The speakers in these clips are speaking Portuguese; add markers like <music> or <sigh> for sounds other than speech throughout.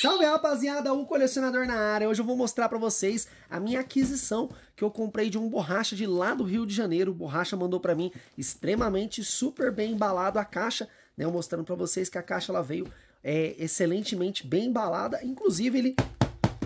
Salve rapaziada, o colecionador na área. Hoje eu vou mostrar para vocês a minha aquisição que eu comprei de um borracha de lá do Rio de Janeiro. O borracha mandou para mim extremamente super bem embalado a caixa, né? Mostrando para vocês que a caixa ela veio é, excelentemente bem embalada. Inclusive ele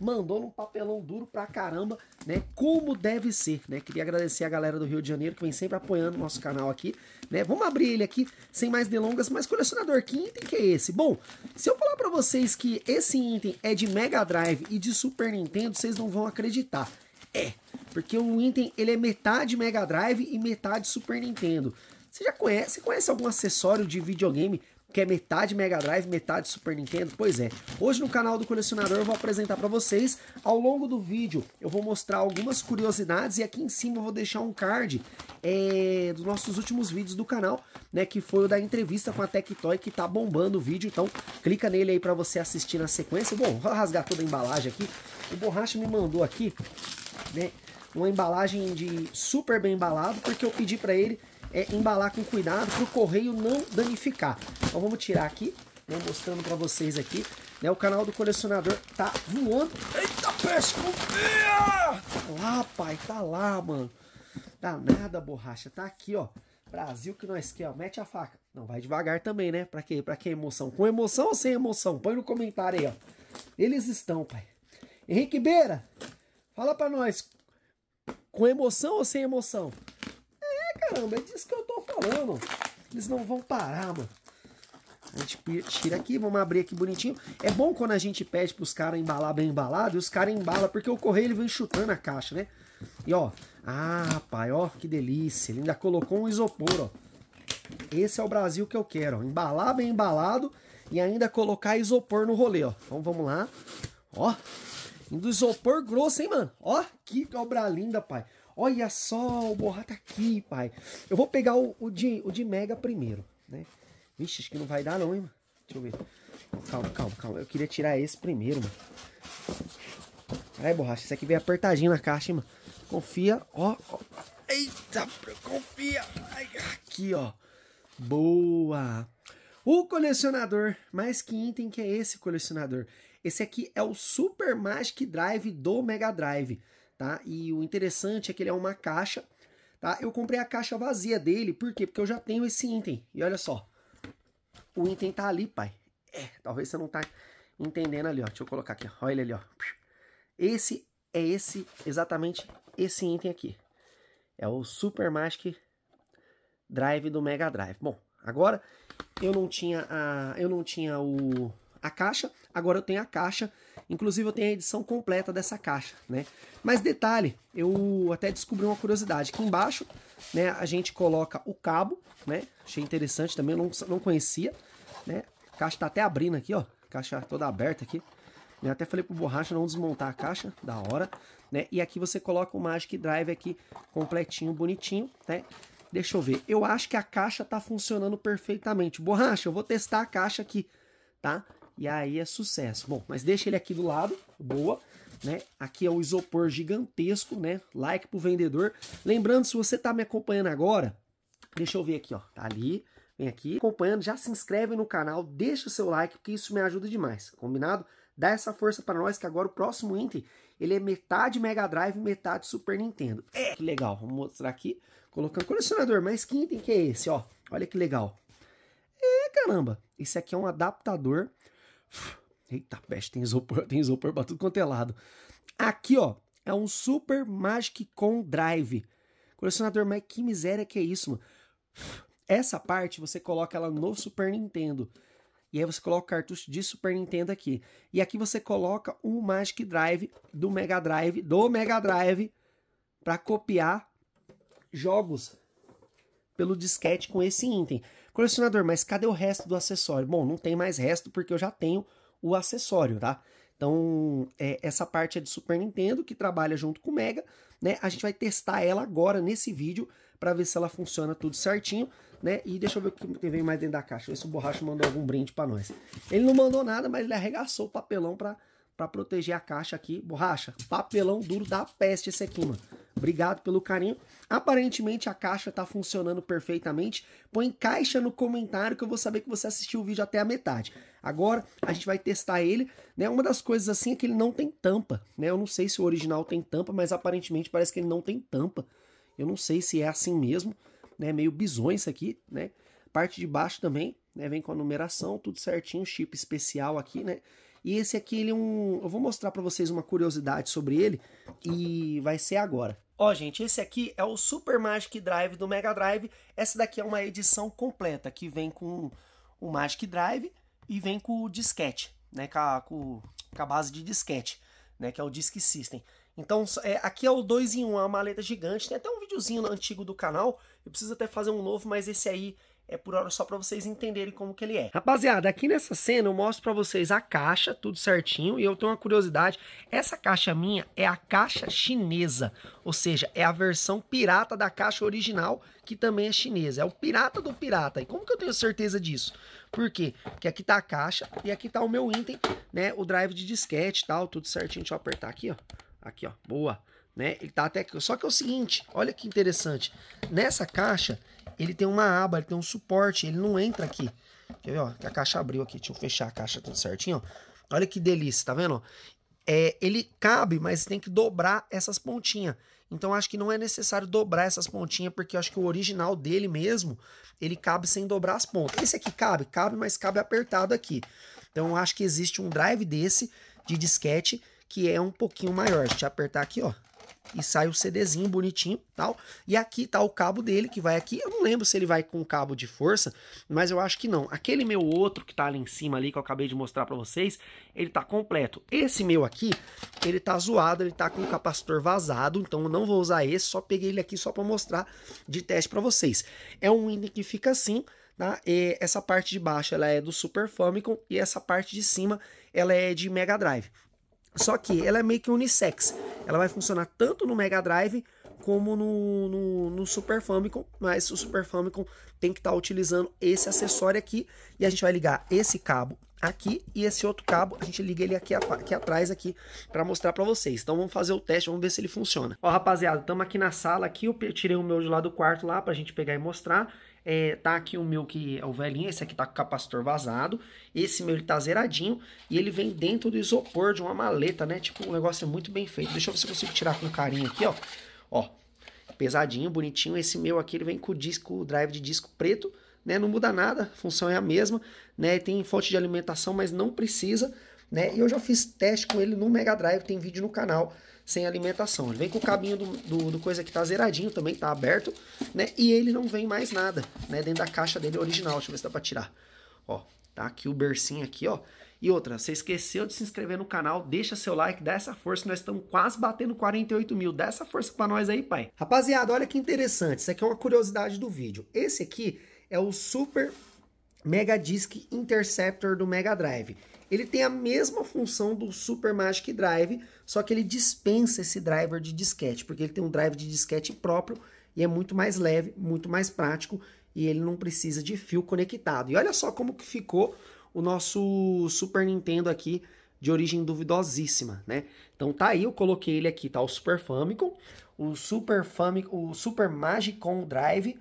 mandou num papelão duro pra caramba, né? Como deve ser, né? Queria agradecer a galera do Rio de Janeiro que vem sempre apoiando o nosso canal aqui, né? Vamos abrir ele aqui sem mais delongas, mas colecionador, que item que é esse? Bom, se eu falar pra vocês que esse item é de Mega Drive e de Super Nintendo, vocês não vão acreditar. É, porque o item ele é metade Mega Drive e metade Super Nintendo. Você já conhece, conhece algum acessório de videogame que é metade Mega Drive, metade Super Nintendo? Pois é, hoje no canal do Colecionador eu vou apresentar para vocês, ao longo do vídeo eu vou mostrar algumas curiosidades e aqui em cima eu vou deixar um card é, dos nossos últimos vídeos do canal, né, que foi o da entrevista com a Tectoy, que tá bombando o vídeo, então clica nele aí para você assistir na sequência. Bom, vou rasgar toda a embalagem aqui, o Borracha me mandou aqui, né, uma embalagem de super bem embalado, porque eu pedi para ele é embalar com cuidado para o correio não danificar. Então vamos tirar aqui, né, mostrando para vocês aqui. Né, o canal do colecionador tá voando. Eita peste, confia! Tá lá, pai, tá lá, mano. Tá nada, borracha. Tá aqui, ó. Brasil que nós quer, ó. Mete a faca. Não, vai devagar também, né? Pra quê? Pra que emoção? Com emoção ou sem emoção? Põe no comentário aí, ó. Eles estão, pai. Henrique Beira, fala pra nós. Com emoção ou sem emoção? caramba. É disso que eu tô falando. Eles não vão parar, mano. A gente tira aqui, vamos abrir aqui bonitinho. É bom quando a gente pede pros caras embalar bem embalado e os caras embalam, porque o correio ele vem chutando a caixa, né? E ó, ah, pai, ó, que delícia. Ele ainda colocou um isopor, ó. Esse é o Brasil que eu quero, ó. Embalar bem embalado e ainda colocar isopor no rolê, ó. Então vamos lá. Ó, indo isopor grosso, hein, mano? Ó, que cobra linda, pai. Olha só, o Borra tá aqui, pai. Eu vou pegar o, o, de, o de Mega primeiro, né? Vixe, acho que não vai dar não, hein, mano? Deixa eu ver. Calma, calma, calma. Eu queria tirar esse primeiro, mano. Caralho, borracha. Esse aqui veio apertadinho na caixa, hein, mano? Confia, ó. ó. Eita, confia. Ai, aqui, ó. Boa. O colecionador, mas que item que é esse colecionador? Esse aqui é o Super Magic Drive do Mega Drive tá? E o interessante é que ele é uma caixa, tá? Eu comprei a caixa vazia dele, por quê? Porque eu já tenho esse item. E olha só, o item tá ali, pai. É, talvez você não tá entendendo ali, ó. Deixa eu colocar aqui, ó. olha ele ali, ó. Esse é esse, exatamente esse item aqui. É o Super Magic Drive do Mega Drive. Bom, agora eu não tinha a, eu não tinha o a caixa, agora eu tenho a caixa, inclusive eu tenho a edição completa dessa caixa, né? Mas detalhe, eu até descobri uma curiosidade, aqui embaixo, né, a gente coloca o cabo, né? Achei interessante também, eu não, não conhecia, né? A caixa tá até abrindo aqui, ó, a caixa toda aberta aqui. Eu até falei pro Borracha não desmontar a caixa, da hora, né? E aqui você coloca o Magic Drive aqui completinho, bonitinho, né? Deixa eu ver. Eu acho que a caixa tá funcionando perfeitamente. Borracha, eu vou testar a caixa aqui, tá? E aí é sucesso. Bom, mas deixa ele aqui do lado, boa. Né? Aqui é um isopor gigantesco, né? Like pro vendedor. Lembrando, se você tá me acompanhando agora, deixa eu ver aqui, ó. Tá ali, vem aqui. Acompanhando, já se inscreve no canal, deixa o seu like, porque isso me ajuda demais, combinado? Dá essa força para nós, que agora o próximo item, ele é metade Mega Drive, metade Super Nintendo. É, que legal. Vamos mostrar aqui, colocando colecionador. Mas que item que é esse, ó? Olha que legal. É, caramba. Esse aqui é um adaptador Eita peste, tem isopor, <laughs> tem isopor pra tudo quanto é lado. Aqui, ó, é um Super Magic Com Drive. Colecionador, mas que miséria que é isso, mano. Essa parte você coloca ela no Super Nintendo. E aí você coloca o cartucho de Super Nintendo aqui. E aqui você coloca o Magic Drive do Mega Drive, do Mega Drive, para copiar jogos pelo disquete com esse item. Colecionador, mas cadê o resto do acessório? Bom, não tem mais resto porque eu já tenho o acessório, tá? Então, é, essa parte é de Super Nintendo, que trabalha junto com o Mega, né? A gente vai testar ela agora nesse vídeo para ver se ela funciona tudo certinho, né? E deixa eu ver o que vem mais dentro da caixa, ver se o Borracha mandou algum brinde para nós. Ele não mandou nada, mas ele arregaçou o papelão para para proteger a caixa aqui. Borracha, papelão duro da peste esse aqui, mano. Obrigado pelo carinho. Aparentemente a caixa tá funcionando perfeitamente. Põe caixa no comentário que eu vou saber que você assistiu o vídeo até a metade. Agora a gente vai testar ele, né? Uma das coisas assim é que ele não tem tampa, né? Eu não sei se o original tem tampa, mas aparentemente parece que ele não tem tampa. Eu não sei se é assim mesmo, né? Meio bizonho isso aqui, né? Parte de baixo também, né? Vem com a numeração, tudo certinho, chip especial aqui, né? E esse aqui, ele é um. Eu vou mostrar para vocês uma curiosidade sobre ele e vai ser agora. Ó, oh, gente, esse aqui é o Super Magic Drive do Mega Drive. Essa daqui é uma edição completa que vem com o Magic Drive e vem com o disquete, né? Com a, com a base de disquete, né? Que é o Disk System. Então, é, aqui é o 2 em 1, um, é uma maleta gigante. Tem até um videozinho antigo do canal. Eu preciso até fazer um novo, mas esse aí é por hora só para vocês entenderem como que ele é. Rapaziada, aqui nessa cena eu mostro para vocês a caixa, tudo certinho, e eu tenho uma curiosidade, essa caixa minha é a caixa chinesa, ou seja, é a versão pirata da caixa original, que também é chinesa, é o pirata do pirata. E como que eu tenho certeza disso? Por quê? Porque aqui tá a caixa e aqui tá o meu item, né, o drive de disquete e tal, tudo certinho. Deixa eu apertar aqui, ó. Aqui, ó. Boa. Né? Ele tá até só que é o seguinte, olha que interessante. Nessa caixa ele tem uma aba, ele tem um suporte, ele não entra aqui. Quer ver, ó, que a caixa abriu aqui. Deixa eu fechar a caixa tudo certinho, ó. Olha que delícia, tá vendo? É, ele cabe, mas tem que dobrar essas pontinhas. Então acho que não é necessário dobrar essas pontinhas, porque acho que o original dele mesmo, ele cabe sem dobrar as pontas. Esse aqui cabe? Cabe, mas cabe apertado aqui. Então acho que existe um drive desse de disquete que é um pouquinho maior. Deixa eu apertar aqui, ó e sai o CDzinho bonitinho tal. E aqui tá o cabo dele que vai aqui. Eu não lembro se ele vai com cabo de força, mas eu acho que não. Aquele meu outro que tá ali em cima ali, que eu acabei de mostrar para vocês, ele tá completo. Esse meu aqui, ele tá zoado, ele tá com o capacitor vazado, então eu não vou usar esse, só peguei ele aqui só para mostrar de teste para vocês. É um item que fica assim, Tá? essa parte de baixo ela é do Super Famicom e essa parte de cima ela é de Mega Drive. Só que ela é meio que unissex. Ela vai funcionar tanto no Mega Drive como no, no, no, Super Famicom, mas o Super Famicom tem que estar tá utilizando esse acessório aqui, e a gente vai ligar esse cabo aqui e esse outro cabo, a gente liga ele aqui, aqui atrás aqui para mostrar para vocês. Então vamos fazer o teste, vamos ver se ele funciona. Ó, rapaziada, estamos aqui na sala aqui, eu tirei o meu de lá do quarto lá para a gente pegar e mostrar. É, tá aqui o meu que é o velhinho, esse aqui tá com capacitor vazado, esse meu ele tá zeradinho e ele vem dentro do isopor de uma maleta, né? Tipo, um negócio é muito bem feito. Deixa eu ver se eu consigo tirar com carinho aqui, ó. Ó, pesadinho, bonitinho. Esse meu aqui, ele vem com o disco, o drive de disco preto, né? Não muda nada, a função é a mesma, né? Tem fonte de alimentação, mas não precisa, né? E eu já fiz teste com ele no Mega Drive, tem vídeo no canal sem alimentação. Ele vem com o cabinho do, do, do, coisa que tá zeradinho também, tá aberto, né? E ele não vem mais nada, né? Dentro da caixa dele original. Deixa eu ver se dá pra tirar. Ó, tá aqui o bercinho aqui, ó. E outra, você esqueceu de se inscrever no canal, deixa seu like, dá essa força, nós estamos quase batendo 48 mil, dá essa força para nós aí, pai. Rapaziada, olha que interessante, isso aqui é uma curiosidade do vídeo. Esse aqui é o Super Mega Disk Interceptor do Mega Drive. Ele tem a mesma função do Super Magic Drive, só que ele dispensa esse driver de disquete, porque ele tem um drive de disquete próprio e é muito mais leve, muito mais prático e ele não precisa de fio conectado. E olha só como que ficou o nosso Super Nintendo aqui de origem duvidosíssima, né? Então tá aí, eu coloquei ele aqui, tá o Super Famicom, o Super Famicom, o Super Magicom Drive,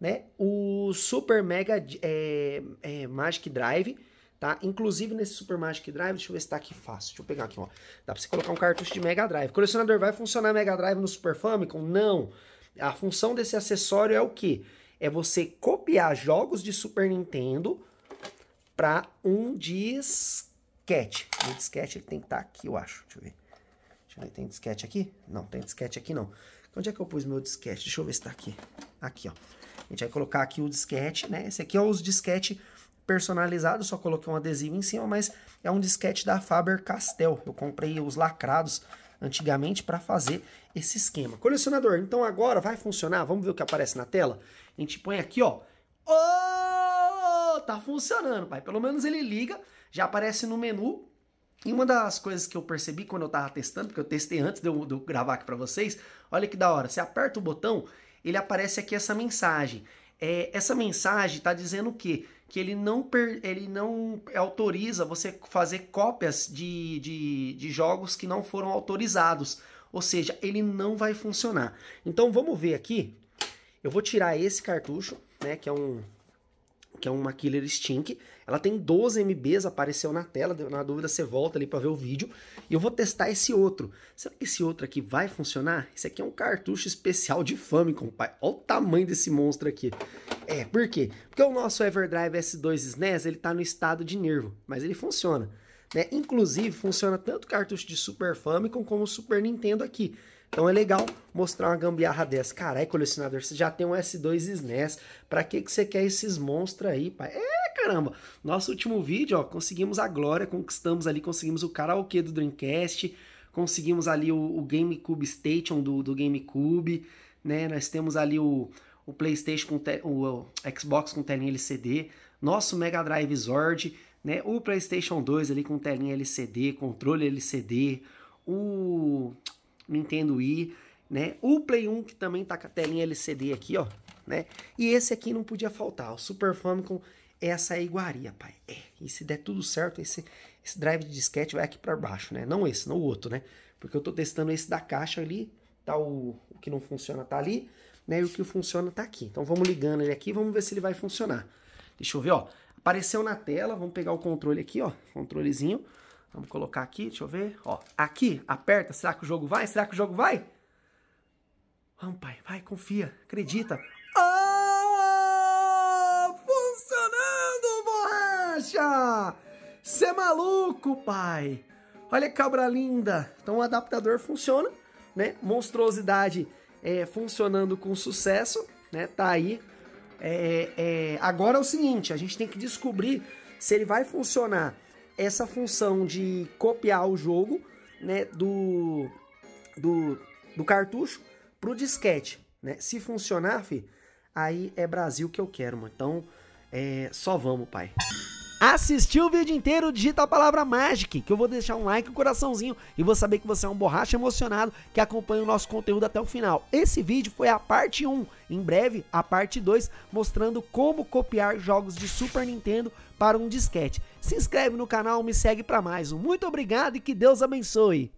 né? O Super Mega é, é, Magic Drive, tá? Inclusive nesse Super Magic Drive, deixa eu ver se tá aqui fácil. Deixa eu pegar aqui, ó. Dá pra você colocar um cartucho de Mega Drive. colecionador vai funcionar Mega Drive no Super Famicom? Não. A função desse acessório é o quê? É você copiar jogos de Super Nintendo para um disquete. O disquete ele tem que estar tá aqui, eu acho. Deixa eu ver. Deixa eu ver, tem disquete aqui? Não, tem disquete aqui não. Onde é que eu pus meu disquete? Deixa eu ver se está aqui. Aqui, ó. A gente vai colocar aqui o disquete, né? Esse aqui é os disquete personalizado, só coloquei um adesivo em cima, mas é um disquete da Faber-Castell. Eu comprei os lacrados antigamente para fazer esse esquema. Colecionador, então agora vai funcionar? Vamos ver o que aparece na tela? A gente põe aqui, ó. Oh! tá funcionando, pai. Pelo menos ele liga, já aparece no menu. E uma das coisas que eu percebi quando eu tava testando, porque eu testei antes de eu, de eu gravar aqui para vocês, olha que da hora. Você aperta o botão, ele aparece aqui essa mensagem. É, essa mensagem está dizendo o quê? Que ele não, per, ele não autoriza você fazer cópias de, de, de jogos que não foram autorizados. Ou seja, ele não vai funcionar. Então vamos ver aqui. Eu vou tirar esse cartucho, né? Que é um que é uma Killer Stink. Ela tem 12 MBs, apareceu na tela, na dúvida você volta ali para ver o vídeo. E eu vou testar esse outro. Será que esse outro aqui vai funcionar? Esse aqui é um cartucho especial de Famicom, pai. Olha o tamanho desse monstro aqui. É, por quê? Porque o nosso Everdrive S2 SNES, ele tá no estado de nervo, mas ele funciona. Né? Inclusive, funciona tanto cartucho de Super Famicom como Super Nintendo aqui. Então é legal mostrar uma gambiarra dessa. Caralho, colecionador, você já tem um S2 SNES. Pra que, que você quer esses monstros aí, pai? É, caramba. Nosso último vídeo, ó, conseguimos a glória, conquistamos ali, conseguimos o karaokê do Dreamcast, conseguimos ali o, o GameCube Station do, do GameCube, né? Nós temos ali o, o PlayStation com te, o, o, Xbox com telinha LCD, nosso Mega Drive Zord, né? O PlayStation 2 ali com telinha LCD, controle LCD, o Nintendo Wii, né? O Play 1 que também tá com a telinha LCD aqui, ó, né? E esse aqui não podia faltar, o Super Famicom, é essa é iguaria, pai. É, e se der tudo certo, esse, esse drive de disquete vai aqui para baixo, né? Não esse, não o outro, né? Porque eu tô testando esse da caixa ali, tá o, o que não funciona tá ali, né? E o que funciona tá aqui. Então vamos ligando ele aqui, vamos ver se ele vai funcionar. Deixa eu ver, ó. Apareceu na tela, vamos pegar o controle aqui, ó, controlezinho. Vamos colocar aqui, deixa eu ver. Ó, aqui, aperta. Será que o jogo vai? Será que o jogo vai? Vamos, pai. Vai, confia. Acredita. Ah, funcionando, borracha! Você é maluco, pai! Olha que cabra linda! Então o adaptador funciona, né? Monstruosidade é, funcionando com sucesso, né? Tá aí. É, é... Agora é o seguinte, a gente tem que descobrir se ele vai funcionar essa função de copiar o jogo né, do, do, do cartucho para o disquete. Né? Se funcionar, fi, aí é Brasil que eu quero, mano. Então, é, só vamos, pai. Assistiu o vídeo inteiro, digita a palavra Magic, que eu vou deixar um like um coraçãozinho e vou saber que você é um borracha emocionado que acompanha o nosso conteúdo até o final. Esse vídeo foi a parte 1, em breve a parte 2, mostrando como copiar jogos de Super Nintendo para um disquete. Se inscreve no canal, me segue para mais. Muito obrigado e que Deus abençoe.